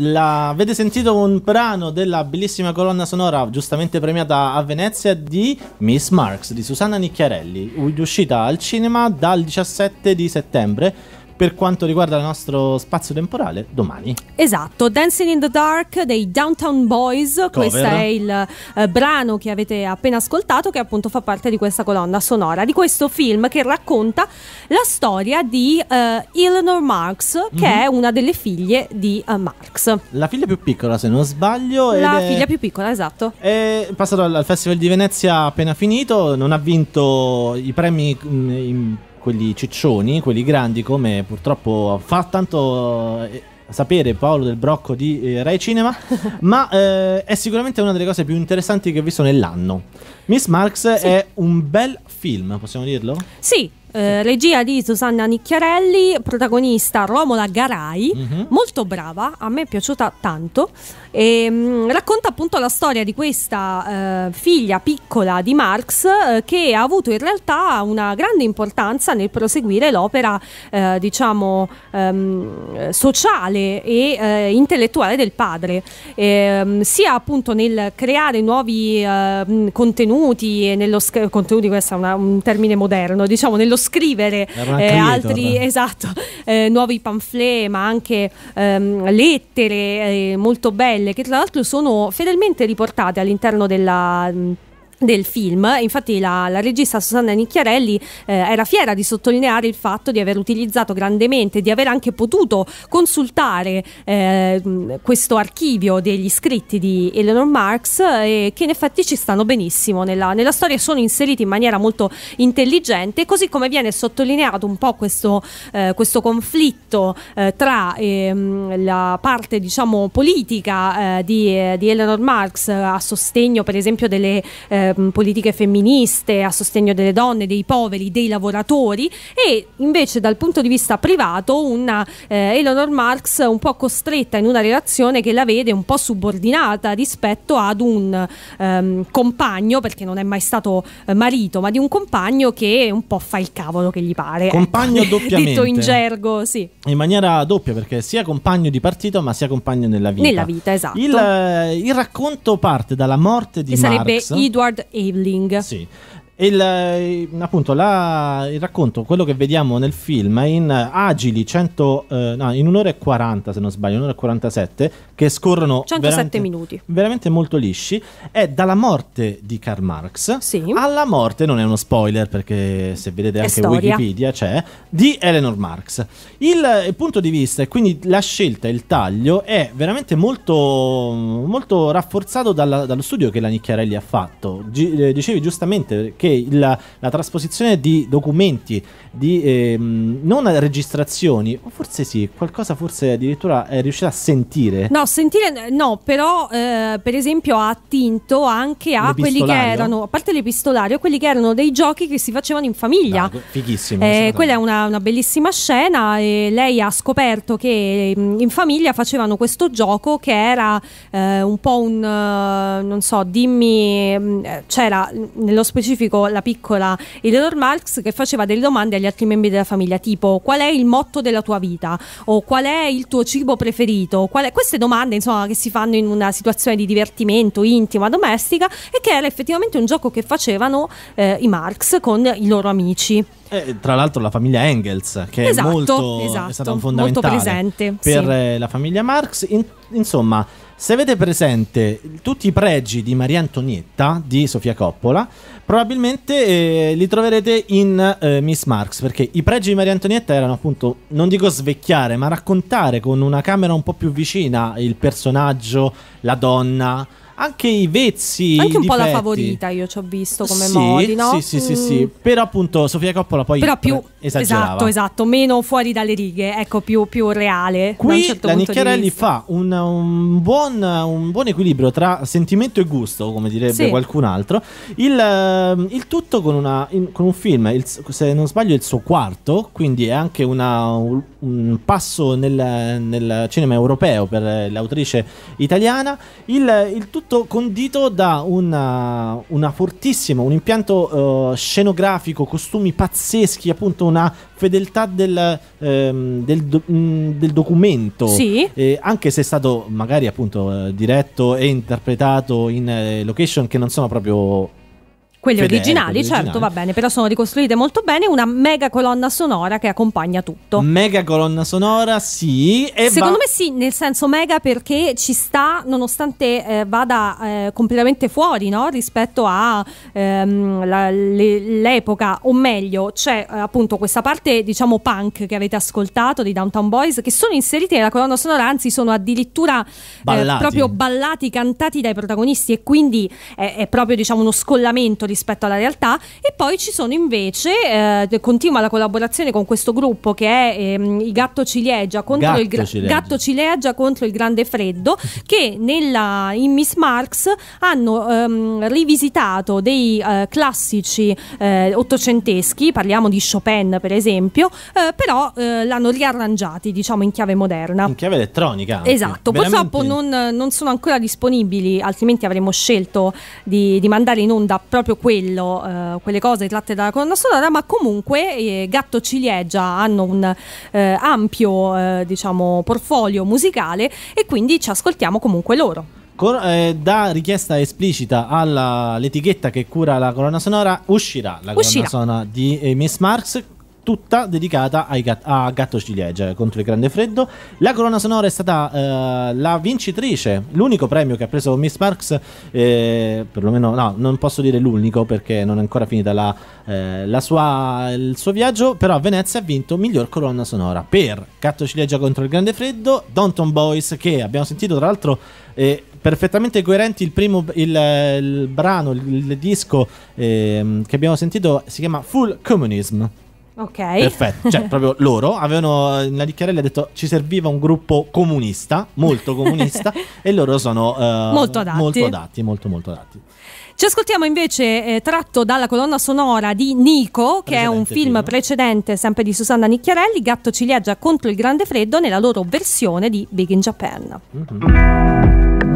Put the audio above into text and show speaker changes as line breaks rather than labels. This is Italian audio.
La... Avete sentito un brano della bellissima colonna sonora giustamente premiata a Venezia di Miss Marks di Susanna Nicchiarelli, uscita al cinema dal 17 di settembre per quanto riguarda il nostro spazio temporale domani.
Esatto, Dancing in the Dark dei Downtown Boys, Cover. questo è il eh, brano che avete appena ascoltato che appunto fa parte di questa colonna sonora, di questo film che racconta la storia di eh, Eleanor Marx che mm-hmm. è una delle figlie di eh, Marx.
La figlia più piccola se non sbaglio. La figlia più
piccola, esatto.
È passato al, Festival di Venezia appena finito, non ha vinto i premi... Mh, mm, in quelli ciccioni, quelli grandi come purtroppo fa tanto eh, sapere Paolo del Brocco di eh, Rai Cinema, ma eh, è sicuramente una delle cose più interessanti che ho visto nell'anno. Miss Marx sì. è un bel film, possiamo dirlo?
Sì, eh, regia di Susanna Nicchiarelli, protagonista Romola Garai, mm -hmm. molto brava, a me è piaciuta tanto. E, ehm, mh, racconta appunto la storia di questa eh, figlia piccola di Marx eh, che ha avuto in realtà una grande importanza nel proseguire l'opera, eh, diciamo, ehm, sociale e eh, intellettuale del padre, ehm, sia appunto nel creare nuovi contenuti eh, contenuti, nello sc- contenuti questo è una, un termine moderno, diciamo nello scrivere eh, altri esatto, eh, nuovi pamphlet, ma anche ehm, lettere eh, molto belle che tra l'altro sono fedelmente riportate all'interno della... Mh, del film. Infatti la, la regista Susanna Nicchiarelli eh, era fiera di sottolineare il fatto di aver utilizzato grandemente, di aver anche potuto consultare eh, questo archivio degli scritti di Eleanor Marx eh, che in effetti ci stanno benissimo nella, nella, storia, sono inseriti in maniera molto intelligente, così come viene sottolineato un po' questo, eh, questo conflitto eh, tra ehm, la parte diciamo politica eh, di, di, Eleanor Marx a sostegno per esempio delle Ehm, politiche femministe a sostegno delle donne, dei poveri, dei lavoratori e invece dal punto di vista privato una eh, Eleanor Marx un po' costretta in una relazione che la vede un po' subordinata rispetto ad un ehm, compagno, perché non è mai stato eh, marito, ma di un compagno che un po' fa il cavolo che gli pare. Compagno ecco. doppiamente. Detto in gergo, sì.
In maniera doppia, perché sia compagno di partito ma sia compagno nella vita. Nella vita, esatto. Il, eh, il racconto parte dalla morte di che Marx. Sarebbe
Edward Richard Aveling. Sì.
Il, eh, appunto, la, il racconto, quello che vediamo nel film, è in agili 100, eh, no, in 1 ora e 40 se non sbaglio, 1 ora e 47, che scorrono 107 veramente, minuti. veramente molto lisci, è dalla morte di Karl Marx sì. alla morte, non è uno spoiler perché se vedete anche Wikipedia c'è, di Eleanor Marx. Il, punto di vista e quindi la scelta, il taglio è veramente molto, molto rafforzato dalla, dallo studio che la Nicchiarelli ha fatto. G- eh, dicevi giustamente che il, la trasposizione di documenti, di eh, non registrazioni, o forse sì, qualcosa forse addirittura è eh, riuscita a sentire.
No, sentire eh, no, però eh, per esempio ha attinto anche a quelli che erano, a parte l'epistolario, quelli che erano dei giochi che si facevano in famiglia. No,
fighissimo. Eh,
quella è una, una, bellissima scena e lei ha scoperto che mm, in famiglia facevano questo gioco che era eh, un po' un, eh, non so, dimmi, mm, eh, c'era mm, nello specifico la piccola Eleanor Marx che faceva delle domande agli altri membri della famiglia, tipo qual è il motto della tua vita o qual è il tuo cibo preferito, qual è... queste domande domande insomma, che si fanno in una situazione di divertimento intima, domestica e che era effettivamente un gioco che facevano eh, i Marx con i loro amici. Eh,
tra l'altro la famiglia Engels, che esatto, è, molto, esatto, è stata un fondamentale molto presente, per sì. Eh, la famiglia Marx. In, insomma, se avete presente tutti i pregi di Maria Antonietta, di Sofia Coppola, probabilmente eh, li troverete in eh, Miss Marx, perché i pregi di Maria Antonietta erano appunto, non dico svecchiare, ma raccontare con una camera un po' più vicina il personaggio, la donna, anche i vezzi. Anche un difetti. po' la favorita,
io ci ho visto come sì, modi, no? Sì, sì, mm. sì, sì. Mm.
Però appunto Sofia Coppola poi Però più esagerava. Esatto, esatto,
meno fuori dalle righe, ecco, più, più reale. Qui certo la Nicchiarelli
fa un, un, buon, un, buon, equilibrio tra sentimento e gusto, come direbbe sì. qualcun altro. Il, il tutto con, una, in, con, un film, il, se non sbaglio, il suo quarto, quindi è anche una, un, un, passo nel, nel, cinema europeo per l'autrice italiana. Il, il tutto tutto condito da una, uh, una fortissima, un impianto uh, scenografico, costumi pazzeschi, appunto una fedeltà del, ehm, del, do, mh, mm, del documento. Sì. Eh, anche se è stato magari appunto eh, diretto e interpretato in eh, location che non sono proprio
quelli Fedele, originali, quelli certo, originali. va bene, però sono ricostruite molto bene. Una mega colonna sonora che accompagna tutto.
Mega colonna sonora, sì. Secondo va... me
sì, nel senso mega perché ci sta, nonostante eh, vada eh, completamente fuori no? rispetto all'epoca, ehm, o meglio, c'è eh, appunto questa parte, diciamo, punk che avete ascoltato di Downtown Boys, che sono inseriti nella colonna sonora, anzi, sono addirittura eh, ballati. proprio ballati, cantati dai protagonisti, e quindi è, è proprio diciamo uno scollamento rispetto rispetto alla realtà e poi ci sono invece eh, continua la collaborazione con questo gruppo che è ehm, il Gatto Ciliegia contro Gatto il gra- Ciliegia. Gatto Ciliegia contro il grande freddo che nella, in Miss Marx hanno ehm, rivisitato dei eh, classici eh, ottocenteschi parliamo di Chopin per esempio eh, però eh, l'hanno riarrangiati diciamo in chiave moderna in
chiave elettronica anche. esatto Veramente. purtroppo
non, non, sono ancora disponibili altrimenti avremmo scelto di, di mandare in onda proprio questo quello, eh, quelle cose tratte dalla colonna sonora, ma comunque eh, Gatto Ciliegia hanno un eh, ampio eh, diciamo, portfolio musicale e quindi ci ascoltiamo comunque loro.
Cor- eh, da richiesta esplicita all'etichetta che cura la colonna sonora uscirà la uscirà. colonna sonora di eh, Miss Marks tutta dedicata gat- a Gatto Ciliegia eh, contro il Grande Freddo. La colonna sonora è stata eh, la vincitrice, l'unico premio che ha preso Miss Marks, eh, perlomeno no, non posso dire l'unico perché non è ancora finita la, eh, la sua, il suo viaggio, però a Venezia ha vinto miglior colonna sonora per Gatto Ciliegia contro il Grande Freddo, Downton Boys che abbiamo sentito tra l'altro perfettamente coerenti il primo il, il brano il, il disco ehm, che abbiamo sentito si chiama Full Communism
Ok. Perfetto.
Cioè, proprio loro avevano. Eh, La Ricchiarelli ha detto ci serviva un gruppo comunista, molto comunista, e loro sono uh, molto adatti. Molto adatti, molto, molto adatti.
Ci ascoltiamo invece eh, tratto dalla colonna sonora di Nico, che precedente è un film prima. precedente sempre di Susanna Nicchiarelli, Gatto ciliegia contro il grande freddo nella loro versione di Big in Japan. Mm-hmm.